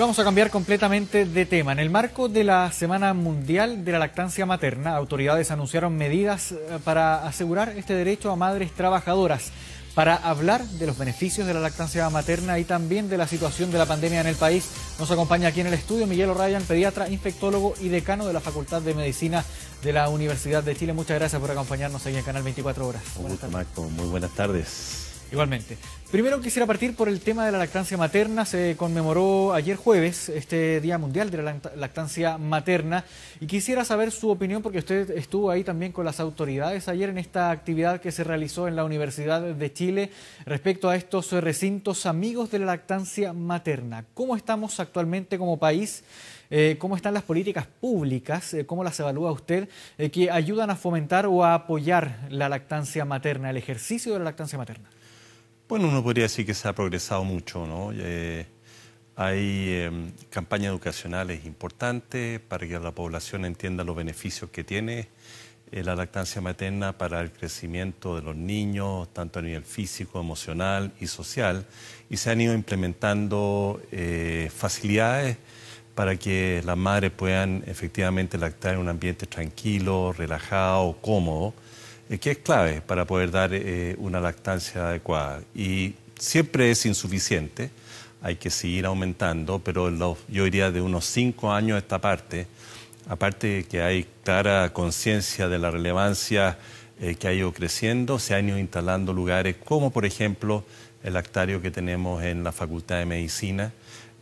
vamos a cambiar completamente de tema. En el marco de la Semana Mundial de la Lactancia Materna, autoridades anunciaron medidas eh, para asegurar este derecho a madres trabajadoras. Para hablar de los beneficios de la lactancia materna y también de la situación de la pandemia en el país, nos acompaña aquí en el estudio Miguel O'Ryan, pediatra, infectólogo y decano de la Facultad de Medicina de la Universidad de Chile. Muchas gracias por acompañarnos aquí en Canal 24 Horas. Marco. Muy buenas tardes. Igualmente. Primero quisiera partir por el tema de la lactancia materna. Se conmemoró ayer jueves este Día Mundial de la Lactancia Materna y quisiera saber su opinión porque usted estuvo ahí también con las autoridades ayer en esta actividad que se realizó en la Universidad de Chile respecto a estos recintos amigos de la lactancia materna. ¿Cómo estamos actualmente como país? Eh, cómo están las políticas públicas, eh, cómo las evalúa usted, eh, que ayudan a fomentar o a apoyar la lactancia materna, el ejercicio de la lactancia materna. Bueno, uno podría decir que se ha progresado mucho, ¿no? Eh, hay em, campañas educacionales importantes para que la población entienda los beneficios que tiene eh, la lactancia materna para el crecimiento de los niños, tanto a nivel físico, emocional y social. Y se han ido implementando eh, facilidades para que las madres puedan efectivamente lactar en un ambiente tranquilo, relajado, cómodo eh, que es clave para poder dar eh, una lactancia adecuada. Y siempre es insuficiente, hay que seguir aumentando, pero yo diría de unos cinco años esta parte, aparte de que hay clara conciencia de la relevancia eh, que ha ido creciendo, se han ido instalando lugares como por ejemplo el lactario que tenemos en la Facultad de Medicina,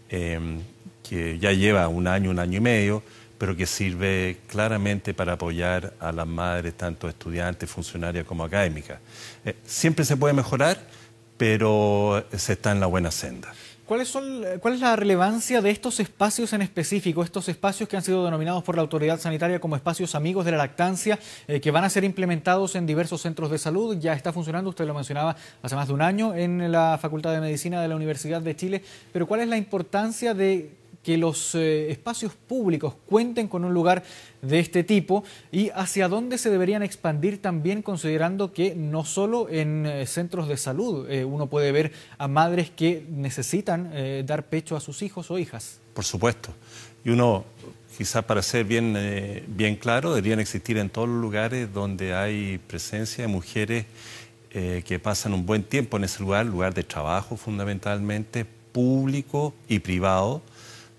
que ya lleva un año, un año y medio, pero que sirve claramente para apoyar a las madres, tanto estudiantes, funcionarias como académicas. Eh, siempre se puede mejorar, pero se está en la buena senda. ¿Cuál es, la relevancia de estos espacios en específico, estos espacios que han sido denominados por la autoridad sanitaria como espacios amigos de la lactancia, eh, que van a ser implementados en diversos centros de salud? Ya está funcionando, usted lo mencionaba hace más de un año en la Facultad de Medicina de la Universidad de Chile, pero ¿cuál es la importancia de que los eh, espacios públicos cuenten con un lugar de este tipo y hacia dónde se deberían expandir también considerando que no solo en eh, centros de salud eh, uno puede ver a madres que necesitan dar pecho a sus hijos o hijas. Por supuesto. Y uno, quizás para ser bien claro, deberían existir en todos los lugares donde hay presencia de mujeres que pasan un buen tiempo en ese lugar, lugar de trabajo fundamentalmente, público y privado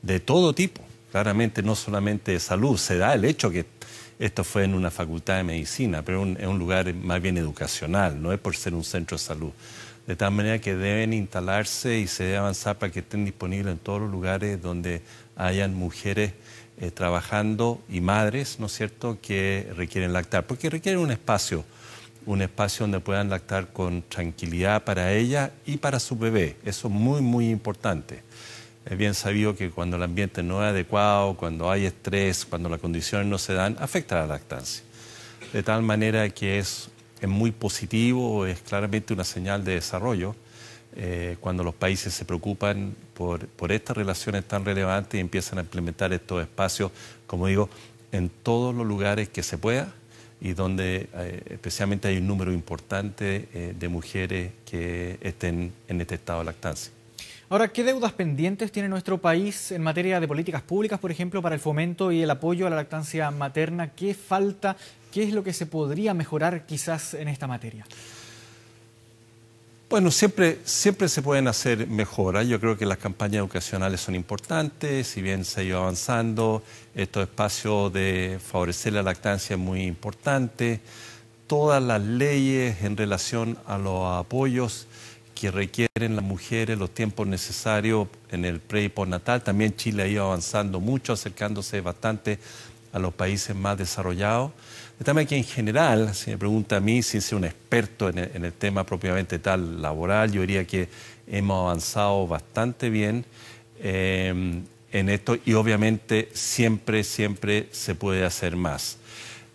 de todo tipo. Claramente no solamente de salud, se da el hecho que esto fue en una facultad de medicina, pero es un lugar más bien educacional, no es por ser un centro de salud. De tal manera que deben instalarse y se debe avanzar para que estén disponibles en todos los lugares donde hayan mujeres eh, trabajando y madres, ¿no es cierto?, que requieren lactar, porque requieren un espacio, un espacio donde puedan lactar con tranquilidad para ella y para su bebé. Eso es muy, muy importante. Es bien sabido que cuando el ambiente no es adecuado, cuando hay estrés, cuando las condiciones no se dan, afecta a la lactancia. De tal manera que es, es muy positivo, es claramente una señal de desarrollo eh, cuando los países se preocupan por, estas relaciones tan relevantes y empiezan a implementar estos espacios, como digo, en todos los lugares que se pueda y donde eh, especialmente hay un número importante eh, de mujeres que estén en este estado de lactancia. Ahora, ¿qué deudas pendientes tiene nuestro país en materia de políticas públicas, por ejemplo, para el fomento y el apoyo a la lactancia materna? ¿Qué falta? ¿Qué es lo que se podría mejorar quizás en esta materia? Bueno, siempre, siempre se pueden hacer mejoras. Yo creo que las campañas educacionales son importantes, si bien se ha ido avanzando, estos espacio de favorecer la lactancia es muy importante. Todas las leyes en relación a los apoyos que requieren las mujeres, los tiempos necesarios en el pre y postnatal. También Chile ha ido avanzando mucho, acercándose bastante a los países más desarrollados. De tal manera que en general, si me pregunta a mí, sin ser un experto en el, tema propiamente tal laboral, yo diría que hemos avanzado bastante bien eh, en esto y obviamente siempre, siempre se puede hacer más.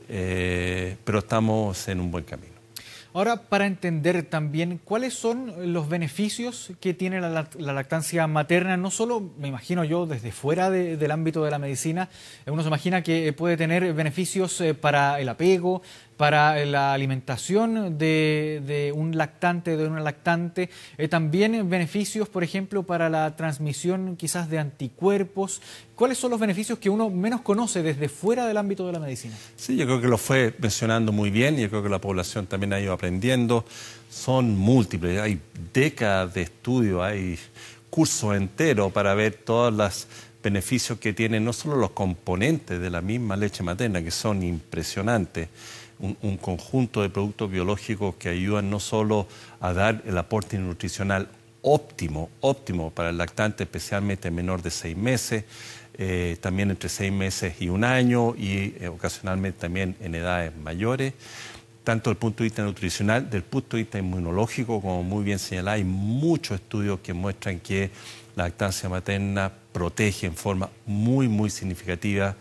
Eh, pero estamos en un buen camino. Ahora, para entender también cuáles son los beneficios que tiene la, lactancia materna, no solo, me imagino yo, desde fuera del ámbito de la medicina, uno se imagina que puede tener beneficios eh, para el apego, para eh, la alimentación de, un lactante, de una lactante, eh, también beneficios, por ejemplo, para la transmisión quizás de anticuerpos. ¿Cuáles son los beneficios que uno menos conoce desde fuera del ámbito de la medicina? Sí, yo creo que lo fue mencionando muy bien y yo creo que la población también ha ido aprendiendo. Son múltiples, hay décadas de estudio, hay curso enteros para ver todos los beneficios que tienen no solo los componentes de la misma leche materna, que son impresionantes, un, conjunto de productos biológicos que ayudan no solo a dar el aporte nutricional óptimo, óptimo para el lactante, especialmente menor de seis meses, eh, también entre seis meses y un año y eh, ocasionalmente también en edades mayores. Tanto el punto de vista nutricional, del punto de vista inmunológico, como muy bien señalado, hay muchos estudios que muestran que la lactancia materna protege en forma muy, muy significativa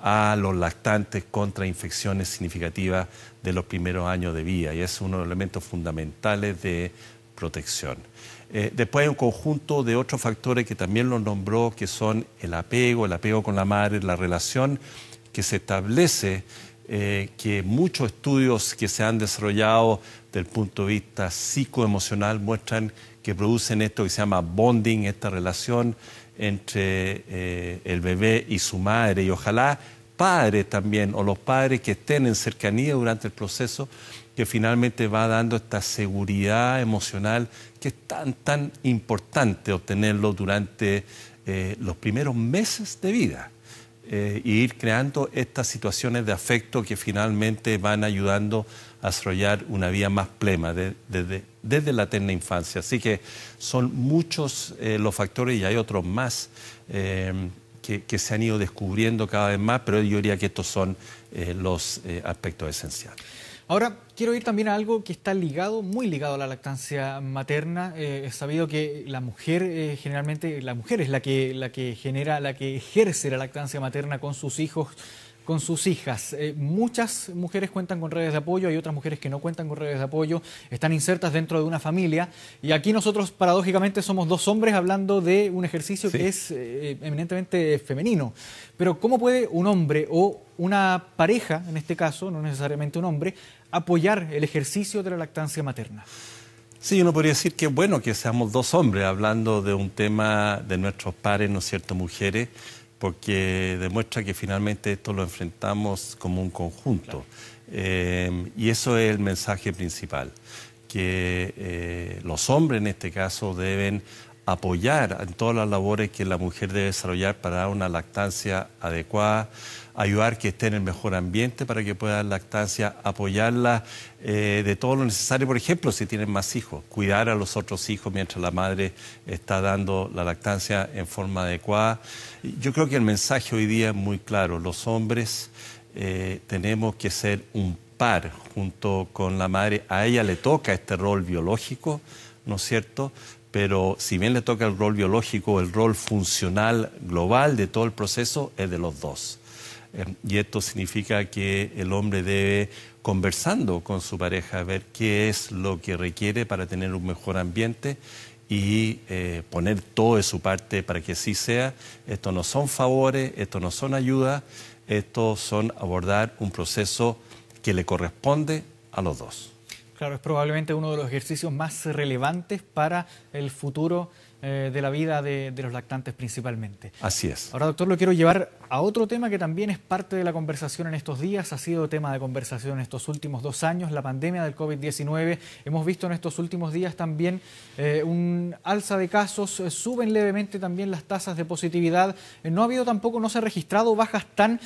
a los lactantes contra infecciones significativas de los primeros años de vida y es uno de los elementos fundamentales de protección. Eh, después hay un conjunto de otros factores que también lo nombró, que son el apego, el apego con la madre, la relación que se establece, eh, que muchos estudios que se han desarrollado del punto de vista psicoemocional muestran que producen esto que se llama bonding, esta relación entre eh, el bebé y su madre y ojalá padres también o los padres que estén en cercanía durante el proceso que finalmente va dando esta seguridad emocional que es tan, tan importante obtenerlo durante eh, los primeros meses de vida. e ir creando estas situaciones de afecto que finalmente van ayudando desarrollar una vía más plena desde, la terna infancia. Así que son muchos eh, los factores y hay otros más eh, que, se han ido descubriendo cada vez más, pero yo diría que estos son eh, los aspectos esenciales. Ahora quiero ir también a algo que está ligado, muy ligado a la lactancia materna. Eh, es sabido que la mujer, generalmente la mujer es la que, la que genera, la que ejerce la lactancia materna con sus hijos con sus hijas. Eh, muchas mujeres cuentan con redes de apoyo, hay otras mujeres que no cuentan con redes de apoyo, están insertas dentro de una familia. Y aquí nosotros, paradójicamente, somos dos hombres hablando de un ejercicio que es eh, eminentemente femenino. Pero ¿cómo puede un hombre o una pareja, en este caso, no necesariamente un hombre, apoyar el ejercicio de la lactancia materna? Sí, uno podría decir que es bueno que seamos dos hombres hablando de un tema de nuestros pares, ¿no es cierto?, mujeres porque demuestra que finalmente esto lo enfrentamos como un conjunto. Eh, y eso es el mensaje principal, que eh, los hombres en este caso deben apoyar en todas las labores que la mujer debe desarrollar para dar una lactancia adecuada, ayudar que esté en el mejor ambiente para que pueda dar lactancia, apoyarla eh, de todo lo necesario, por ejemplo, si tienen más hijos, cuidar a los otros hijos mientras la madre está dando la lactancia en forma adecuada. Yo creo que el mensaje hoy día es muy claro, los hombres eh, tenemos que ser un par junto con la madre, a ella le toca este rol biológico, ¿no es cierto? pero si bien le toca el rol biológico, el rol funcional global de todo el proceso es de los dos. Em, y esto significa que el hombre debe, conversando con su pareja, ver qué es lo que requiere para tener un mejor ambiente y eh, poner todo de su parte para que así sea. Esto no son favores, esto no son ayudas, estos son abordar un proceso que le corresponde a los dos. Claro, es probablemente uno de los ejercicios más relevantes para el futuro eh, de la vida de, los lactantes principalmente. Así es. Ahora, doctor, lo quiero llevar a otro tema que también es parte de la conversación en estos días, ha sido tema de conversación en estos últimos dos años, la pandemia del COVID-19. Hemos visto en estos últimos días también eh, un alza de casos, eh, suben levemente también las tasas de positividad. no ha habido tampoco, no se ha registrado bajas tan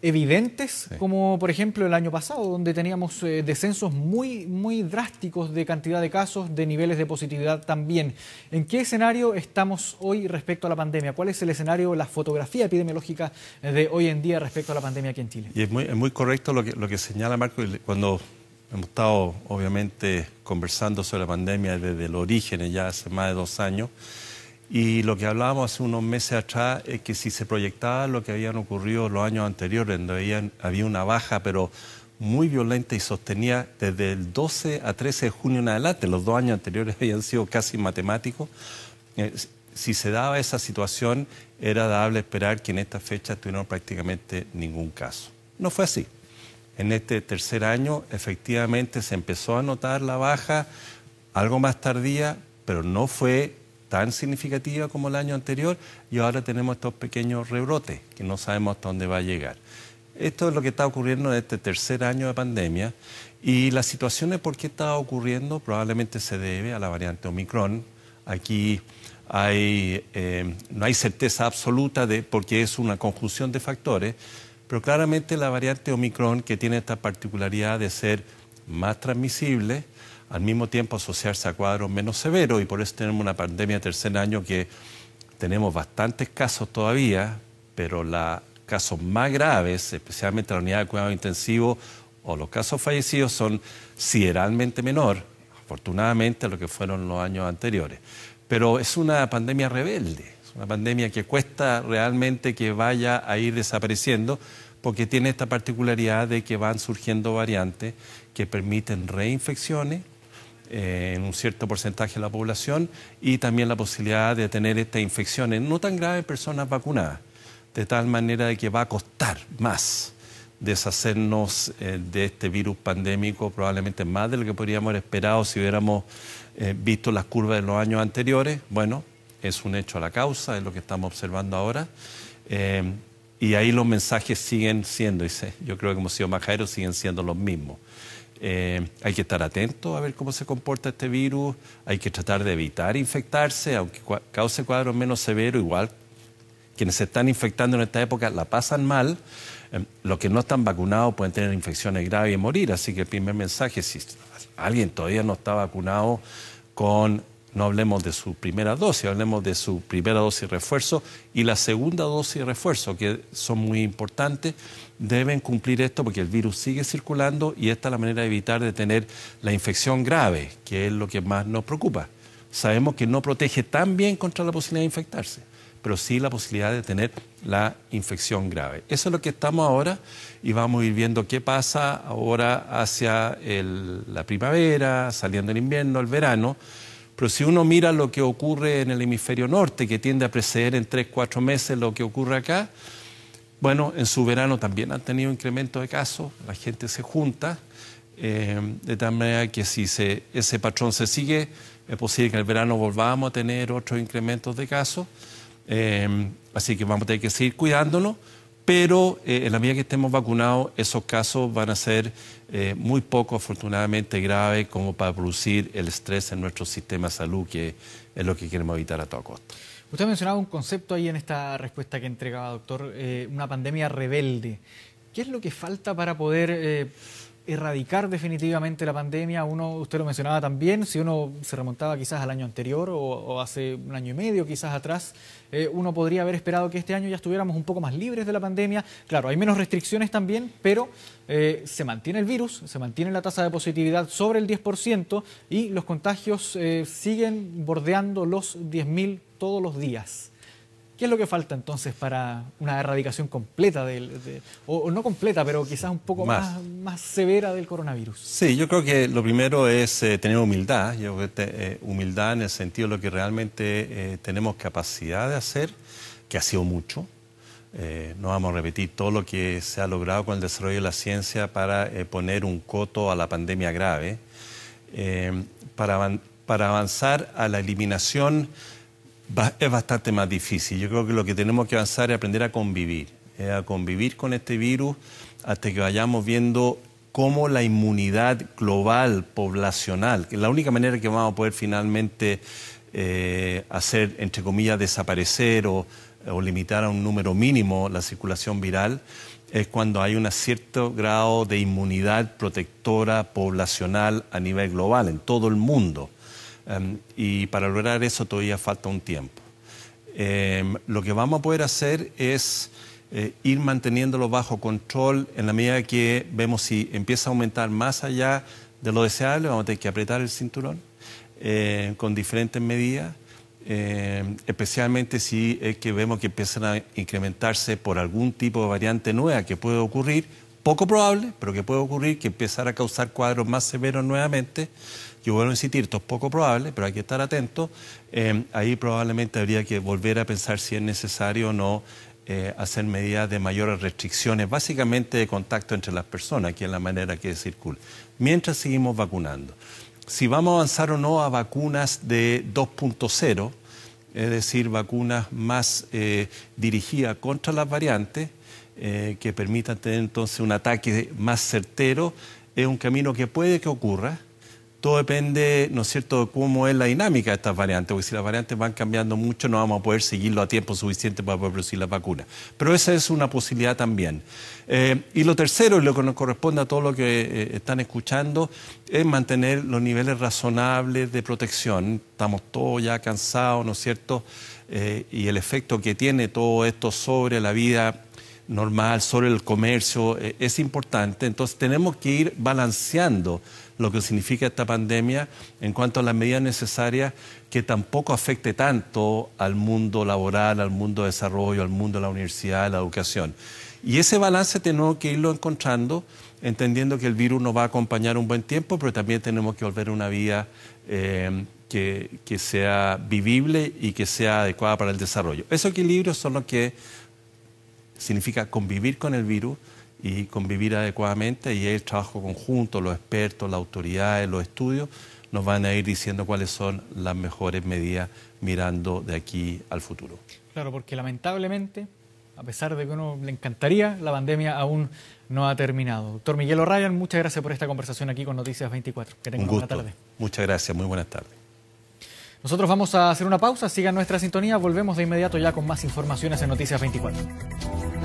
evidentes, como por ejemplo el año pasado, donde teníamos eh, descensos muy, muy drásticos de cantidad de casos, de niveles de positividad también. ¿En qué escenario estamos hoy respecto a la pandemia? ¿Cuál es el escenario, la fotografía epidemiológica eh, de hoy en día respecto a la pandemia aquí en Chile? Y es muy, es muy correcto lo que, lo que señala Marco cuando hemos estado obviamente conversando sobre la pandemia desde el origen ya hace más de dos años. Y lo que hablábamos hace unos meses atrás es que si se proyectaba lo que habían ocurrido los años anteriores, donde había, había una baja, pero muy violenta y sostenía desde el 12 a 13 de junio en adelante, los dos años anteriores habían sido casi matemáticos, eh, si se daba esa situación era dable esperar que en esta fecha tuvieron prácticamente ningún caso. No fue así. En este tercer año efectivamente se empezó a notar la baja algo más tardía, pero no fue tan significativa como el año anterior y ahora tenemos estos pequeños rebrotes que no sabemos hasta dónde va a llegar. Esto es lo que está ocurriendo en este tercer año de pandemia y la situación de por qué está ocurriendo probablemente se debe a la variante Omicron. Aquí hay, eh, no hay certeza absoluta de por qué es una conjunción de factores, pero claramente la variante Omicron que tiene esta particularidad de ser más transmisible, al mismo tiempo asociarse a cuadros menos severos y por eso tenemos una pandemia de tercer año que tenemos bastantes casos todavía, pero los casos más graves, especialmente la unidad de cuidado intensivo o los casos fallecidos son sideralmente menor, afortunadamente, a lo que fueron los años anteriores. Pero es una pandemia rebelde, es una pandemia que cuesta realmente que vaya a ir desapareciendo porque tiene esta particularidad de que van surgiendo variantes que permiten reinfecciones, eh, en un cierto porcentaje de la población y también la posibilidad de tener estas infecciones no tan graves personas vacunadas, de tal manera de que va a costar más deshacernos eh, de este virus pandémico, probablemente más de lo que podríamos haber esperado si hubiéramos eh, visto las curvas de los años anteriores. Bueno, es un hecho a la causa, es lo que estamos observando ahora. y ahí los mensajes siguen siendo, y yo creo que hemos sido majeros, siguen siendo los mismos. Eh, hay que estar atento a ver cómo se comporta este virus, hay que tratar de evitar infectarse, aunque cause cuadros menos severos, igual quienes se están infectando en esta época la pasan mal, em, los que no están vacunados pueden tener infecciones graves y morir, así que el primer mensaje, si alguien todavía no está vacunado con no hablemos de su primera dosis, hablemos de su primera dosis de refuerzo y la segunda dosis de refuerzo, que son muy importantes. Deben cumplir esto porque el virus sigue circulando y esta es la manera de evitar de tener la infección grave, que es lo que más nos preocupa. Sabemos que no protege tan bien contra la posibilidad de infectarse, pero sí la posibilidad de tener la infección grave. Eso es lo que estamos ahora y vamos a ir viendo qué pasa ahora hacia la primavera, saliendo el invierno, el verano pero si uno mira lo que ocurre en el hemisferio norte, que tiende a preceder en tres, cuatro meses lo que ocurre acá, bueno, en su verano también han tenido incremento de casos, la gente se junta, eh, de tal manera que si ese patrón se sigue, es posible que en el verano volvamos a tener otros incrementos de casos, eh, así que vamos a tener que seguir cuidándonos pero eh, en la medida que estemos vacunados, esos casos van a ser eh, muy poco, afortunadamente, graves como para producir el estrés en nuestro sistema de salud, que es lo que queremos evitar a toda costa. Usted mencionaba un concepto ahí en esta respuesta que entregaba, doctor, eh, una pandemia rebelde. ¿Qué es lo que falta para poder erradicar definitivamente la pandemia, uno, usted lo mencionaba también, si uno se remontaba quizás al año anterior o, hace un año y medio quizás atrás, eh, uno podría haber esperado que este año ya estuviéramos un poco más libres de la pandemia. Claro, hay menos restricciones también, pero eh, se mantiene el virus, se mantiene la tasa de positividad sobre el 10% y los contagios eh, siguen bordeando los 10.000 todos los días. ¿Qué es lo que falta entonces para una erradicación completa, del, o, no completa, pero quizás un poco más. Más, severa del coronavirus? Sí, yo creo que lo primero es eh, tener humildad, yo eh, humildad en el sentido de lo que realmente eh, tenemos capacidad de hacer, que ha sido mucho. no vamos a repetir todo lo que se ha logrado con el desarrollo de la ciencia para poner un coto a la pandemia grave, para, para avanzar a la eliminación es bastante más difícil. Yo creo que lo que tenemos que avanzar es aprender a convivir, eh, a convivir con este virus hasta que vayamos viendo cómo la inmunidad global, poblacional, que es la única manera que vamos a poder finalmente eh, hacer, entre comillas, desaparecer o, o limitar a un número mínimo la circulación viral, es cuando hay un cierto grado de inmunidad protectora poblacional a nivel global, en todo el mundo. Em, y para lograr eso todavía falta un tiempo. Em, lo que vamos a poder hacer es eh, ir manteniéndolo bajo control en la medida que vemos si empieza a aumentar más allá de lo deseable, vamos a tener que apretar el cinturón eh, con diferentes medidas. Em, especialmente si es que vemos que empiezan a incrementarse por algún tipo de variante nueva que puede ocurrir, poco probable, pero que puede ocurrir, que empezar a causar cuadros más severos nuevamente. Yo vuelvo a insistir, esto es poco probable, pero hay que estar atento. Eh, ahí probablemente habría que volver a pensar si es necesario o no eh, hacer medidas de mayores restricciones, básicamente de contacto entre las personas, que es la manera que circula, mientras seguimos vacunando. Si vamos a avanzar o no a vacunas de 2.0, es decir, vacunas más eh, dirigidas contra las variantes, eh, que permitan tener entonces un ataque más certero. Es un camino que puede que ocurra. Todo depende, ¿no es cierto?, de cómo es la dinámica de estas variantes, porque si las variantes van cambiando mucho, no vamos a poder seguirlo a tiempo suficiente para poder producir las vacunas. Pero esa es una posibilidad también. Eh, y lo tercero, y lo que nos corresponde a todo lo que eh, están escuchando, es mantener los niveles razonables de protección. Estamos todos ya cansados, ¿no es cierto? y el efecto que tiene todo esto sobre la vida normal, sobre el comercio, eh, es importante. Entonces tenemos que ir balanceando lo que significa esta pandemia en cuanto a las medidas necesarias que tampoco afecte tanto al mundo laboral, al mundo de desarrollo, al mundo de la universidad, la educación. Y ese balance tenemos que irlo encontrando, entendiendo que el virus nos va a acompañar un buen tiempo, pero también tenemos que volver a una vida eh, que, que sea vivible y que sea adecuada para el desarrollo. Esos equilibrios son los que significa convivir con el virus y convivir adecuadamente y el trabajo conjunto, los expertos, las autoridades, los estudios, nos van a ir diciendo cuáles son las mejores medidas mirando de aquí al futuro. Claro, porque lamentablemente, a pesar de que uno le encantaría, la pandemia aún no ha terminado. Doctor Miguel O'Ryan, muchas gracias por esta conversación aquí con Noticias 24. Que Una buena tarde. Muchas gracias, muy buenas tardes. Nosotros vamos a hacer una pausa, sigan nuestra sintonía, volvemos de inmediato ya con más informaciones en Noticias 24.